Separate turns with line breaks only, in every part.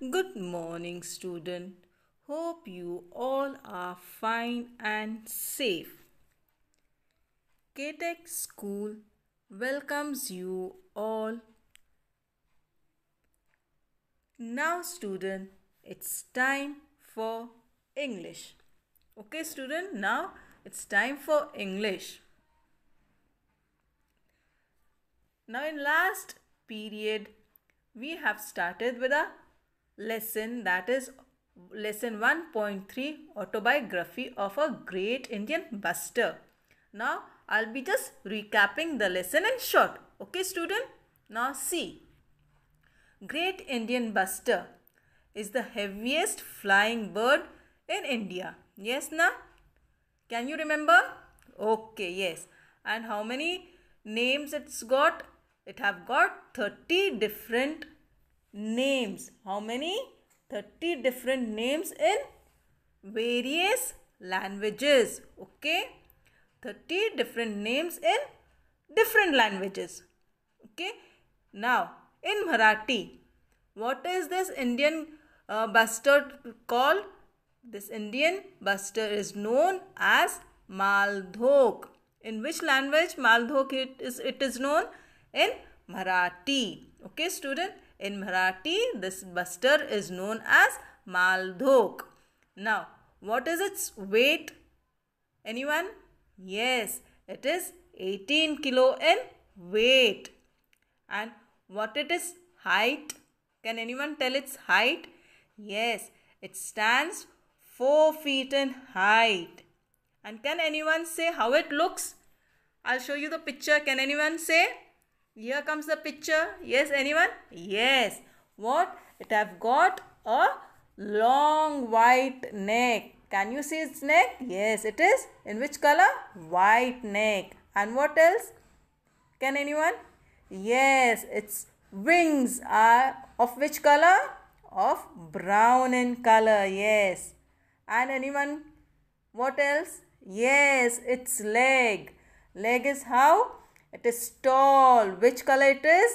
Good morning, student. Hope you all are fine and safe. KTech School welcomes you all. Now, student, it's time for English. Okay, student, now it's time for English. Now, in last period, we have started with a lesson that is lesson 1.3 autobiography of a great Indian buster. Now I'll be just recapping the lesson in short. Okay student? Now see. Great Indian buster is the heaviest flying bird in India. Yes na? Can you remember? Okay yes. And how many names it's got? It have got 30 different names. How many? 30 different names in various languages. Okay. 30 different names in different languages. Okay. Now, in Marathi, what is this Indian uh, called? This Indian bastard is known as Maldhok. In which language Maldhok it is, it is known? In Marathi. Okay, student. In Marathi, this buster is known as Maldhok. Now, what is its weight? Anyone? Yes, it is 18 kilo in weight. And what it is height? Can anyone tell its height? Yes, it stands 4 feet in height. And can anyone say how it looks? I'll show you the picture. Can anyone say? Here comes the picture. Yes, anyone? Yes. What? It have got a long white neck. Can you see its neck? Yes, it is. In which color? White neck. And what else? Can anyone? Yes, its wings are of which color? Of brown in color. Yes. And anyone? What else? Yes, its leg. Leg is how? It is tall. Which color it is?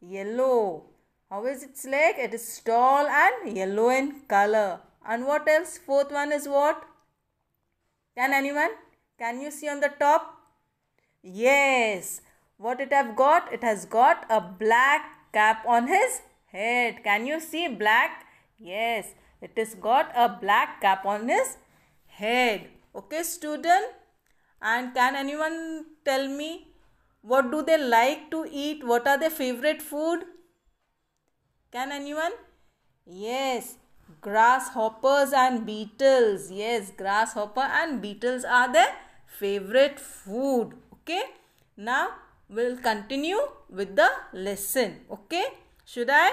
Yellow. How is its leg? It is tall and yellow in color. And what else? Fourth one is what? Can anyone? Can you see on the top? Yes. What it have got? It has got a black cap on his head. Can you see black? Yes. It has got a black cap on his head. Okay, student? And can anyone tell me what do they like to eat? What are their favorite food? Can anyone? Yes, grasshoppers and beetles. Yes, grasshopper and beetles are their favorite food. Okay. Now, we'll continue with the lesson. Okay. Should I?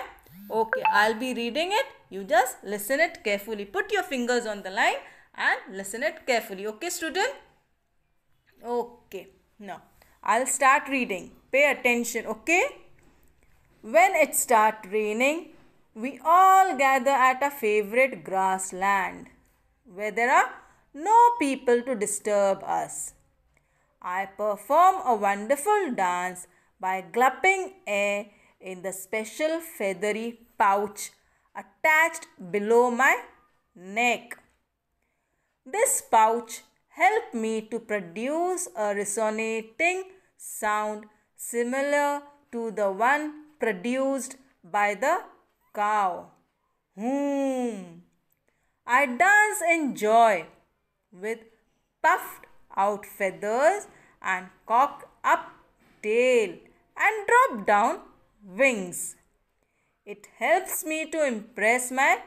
Okay, I'll be reading it. You just listen it carefully. Put your fingers on the line and listen it carefully. Okay, student? Okay. Now. I'll start reading. Pay attention, okay? When it starts raining, we all gather at a favorite grassland where there are no people to disturb us. I perform a wonderful dance by gulping air in the special feathery pouch attached below my neck. This pouch help me to produce a resonating sound similar to the one produced by the cow. Hmm. I dance in joy with puffed out feathers and cock up tail and drop down wings. It helps me to impress my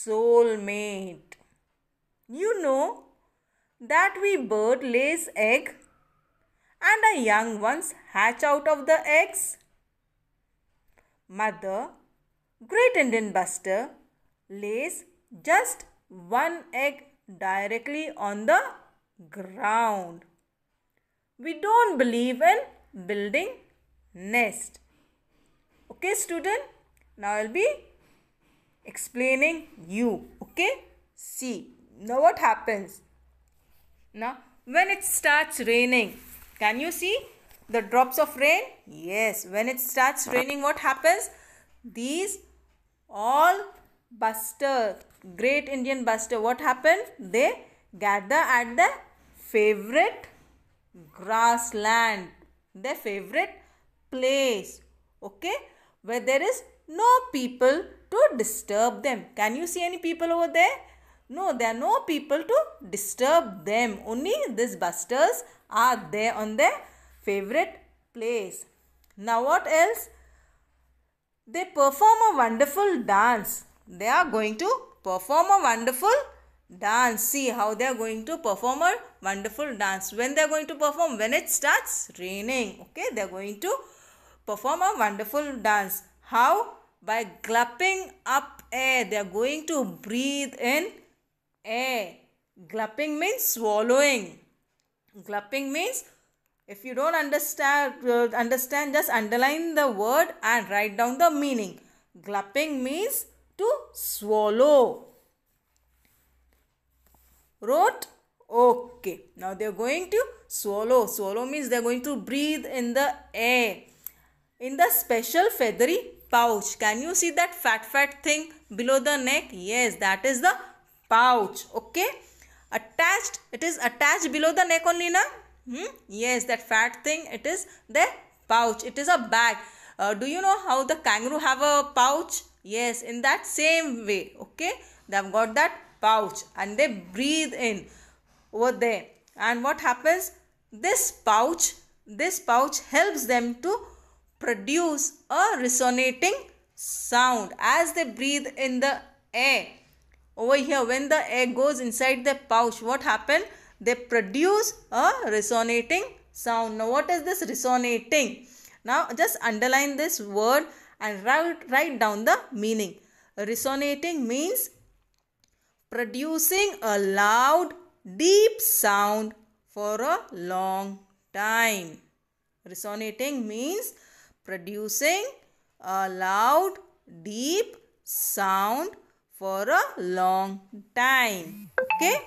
soulmate. You know, that we bird lays egg and the young ones hatch out of the eggs? Mother, great Indian buster, lays just one egg directly on the ground. We don't believe in building nest. Okay student, now I'll be explaining you. Okay, see, now what happens? Now, when it starts raining, can you see the drops of rain? Yes, when it starts raining, what happens? These all buster, great Indian buster, what happened? They gather at the favorite grassland, their favorite place, okay, where there is no people to disturb them. Can you see any people over there? No, there are no people to disturb them. Only these busters are there on their favorite place. Now, what else? They perform a wonderful dance. They are going to perform a wonderful dance. See how they are going to perform a wonderful dance. When they are going to perform? When it starts raining. Okay, they are going to perform a wonderful dance. How? By gulping up air. They are going to breathe in air. Gulping means swallowing. Gulping means if you don't understand, uh, understand just underline the word and write down the meaning. Gulping means to swallow. Wrote okay. Now they are going to swallow. Swallow means they are going to breathe in the air. In the special feathery pouch. Can you see that fat fat thing below the neck? Yes, that is the pouch okay attached it is attached below the neck only na hmm? yes that fat thing it is the pouch it is a bag uh, do you know how the kangaroo have a pouch yes in that same way okay they have got that pouch and they breathe in over there and what happens this pouch this pouch helps them to produce a resonating sound as they breathe in the air over here when the egg goes inside the pouch what happen they produce a resonating sound now what is this resonating now just underline this word and write, write down the meaning resonating means producing a loud deep sound for a long time resonating means producing a loud deep sound for a long time. Okay.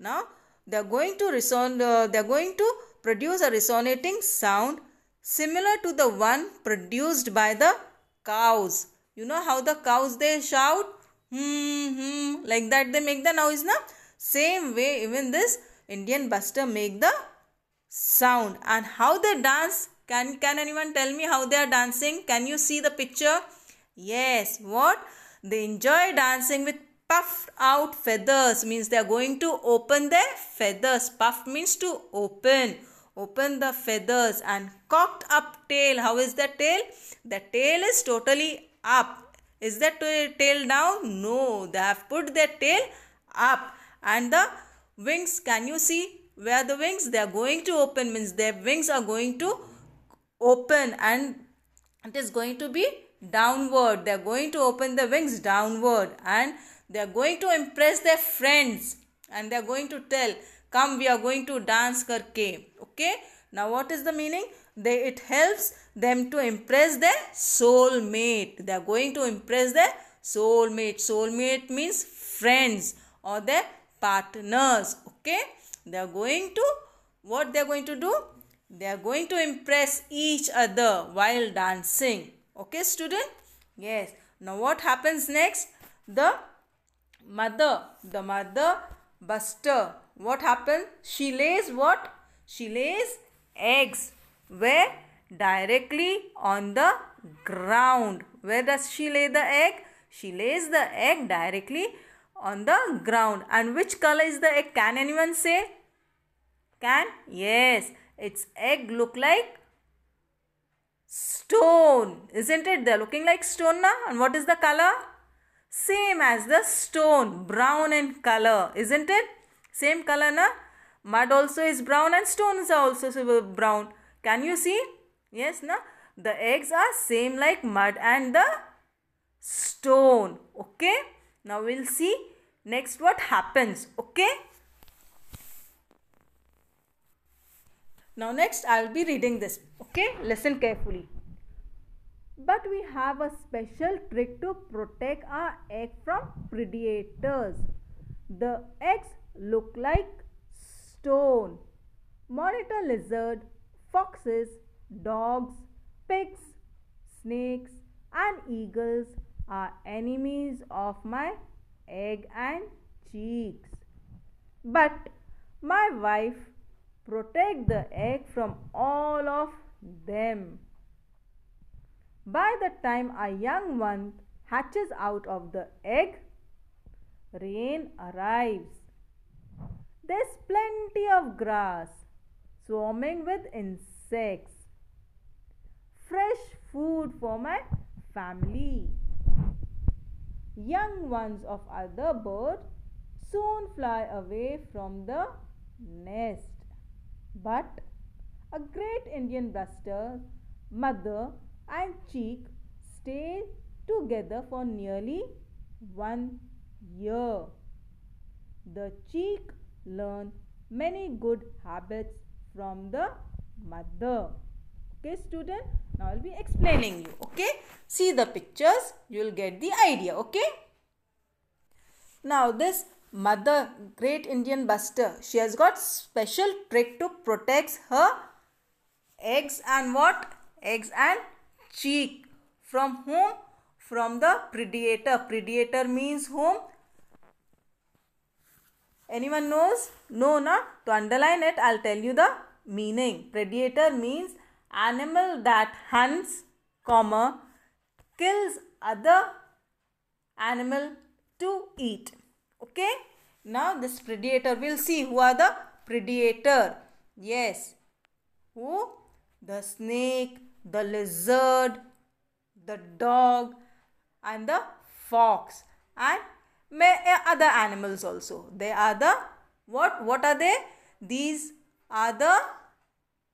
Now they are going to reson uh, they are going to produce a resonating sound similar to the one produced by the cows. You know how the cows they shout hmm hmm like that they make the noise now. Same way even this Indian buster make the sound and how they dance. Can can anyone tell me how they are dancing? Can you see the picture? Yes. What? They enjoy dancing with puffed out feathers means they are going to open their feathers puff means to open open the feathers and cocked up tail how is the tail the tail is totally up is the tail down no they have put their tail up and the wings can you see where the wings they are going to open means their wings are going to open and it is going to be downward. They are going to open the wings downward and they are going to impress their friends and they are going to tell, Come, we are going to dance karke. Okay. Now, what is the meaning? They, it helps them to impress their soul mate. They are going to impress their soul mate. Soul mate means friends or their partners. Okay. They are going to, what they are going to do? They are going to impress each other while dancing. Okay, student? Yes. Now what happens next? The mother, the mother buster. What happens? She lays what? She lays eggs. Where? Directly on the ground. Where does she lay the egg? She lays the egg directly on the ground. And which color is the egg? Can anyone say? Can? Yes. Its egg look like stone. Isn't it? They're looking like stone now. And what is the color? Same as the stone, brown in color, isn't it? Same color na? Mud also is brown and stones are also brown. Can you see? Yes na? The eggs are same like mud and the stone. Okay? Now we'll see next what happens. Okay? Now next I will be reading this. Okay, listen carefully. But we have a special trick to protect our egg from predators. The eggs look like stone. Monitor lizard, foxes, dogs, pigs, snakes and eagles are enemies of my egg and cheeks. But my wife protect the egg from all of them. By the time a young one hatches out of the egg, rain arrives. There's plenty of grass swarming with insects. Fresh food for my family. Young ones of other birds soon fly away from the nest. But a great Indian buster, mother and chick stayed together for nearly one year. The chick learned many good habits from the mother. Okay, student, now I'll be explaining you. Okay, see the pictures, you'll get the idea. Okay, now this mother, great Indian buster, she has got special trick to protect her eggs and what? Eggs and chick. From whom? From the predator. Predator means whom? Anyone knows? No, no. To underline it, I'll tell you the meaning. Predator means animal that hunts, comma, kills other animal to eat. Okay. Now this predator, we'll see who are the predator. Yes. Who? The snake, the lizard, the dog and the fox and eh, other animals also. They are the, what? What are they? These are the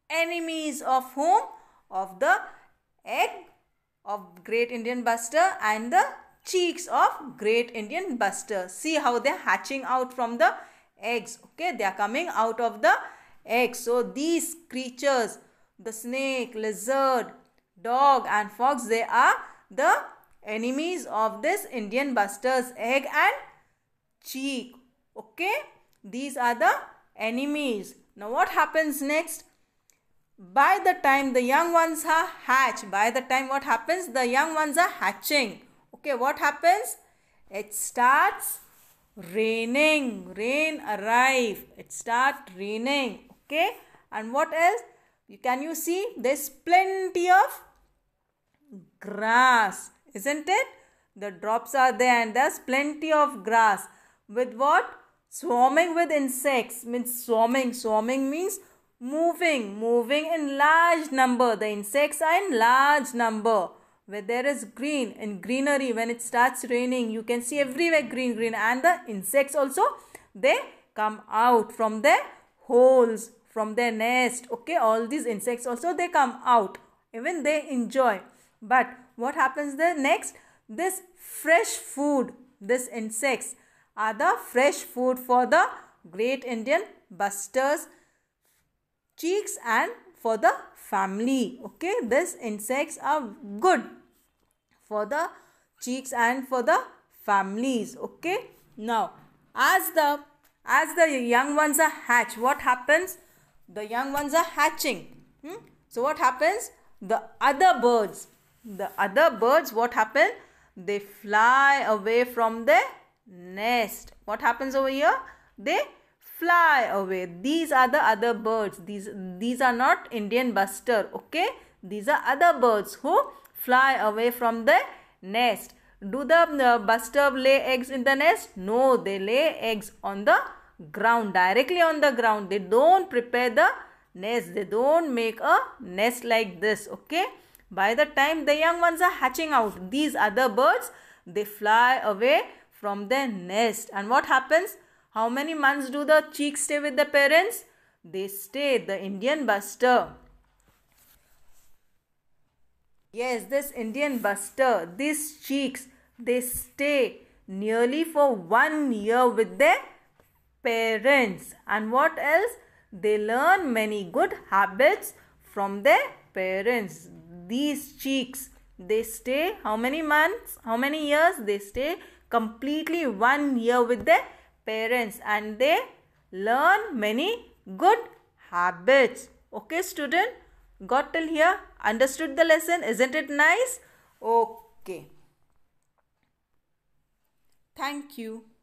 enemies of whom? Of the egg of great Indian buster and the cheeks of great Indian buster. See how they're hatching out from the eggs. Okay, they are coming out of the eggs. So these creatures, the snake, lizard, dog and fox, they are the enemies of this Indian buster's egg and cheek. Okay, these are the enemies. Now what happens next? By the time the young ones are hatched, by the time what happens? The young ones are hatching. Okay, what happens? It starts raining. Rain arrive. It start raining. Okay. And what else? Can you see? There's plenty of grass. Isn't it? The drops are there and there's plenty of grass. With what? Swarming with insects. Means swarming. Swarming means moving. Moving in large number. The insects are in large number where there is green and greenery when it starts raining you can see everywhere green green and the insects also they come out from their holes from their nest okay all these insects also they come out even they enjoy but what happens there next this fresh food this insects are the fresh food for the great indian busters cheeks and for the family okay these insects are good for the cheeks and for the families okay now as the as the young ones are hatched what happens the young ones are hatching hmm? so what happens the other birds the other birds what happen they fly away from their nest what happens over here they fly away these are the other birds these these are not indian buster okay these are other birds who fly away from the nest do the uh, buster lay eggs in the nest no they lay eggs on the ground directly on the ground they don't prepare the nest they don't make a nest like this okay by the time the young ones are hatching out these other birds they fly away from their nest and what happens how many months do the chicks stay with the parents? They stay the Indian buster. Yes, this Indian buster, these chicks, they stay nearly for one year with their parents. And what else? They learn many good habits from their parents. These chicks, they stay how many months, how many years? They stay completely one year with their parents and they learn many good habits. Okay, student? Got till here? Understood the lesson? Isn't it nice? Okay. Thank you.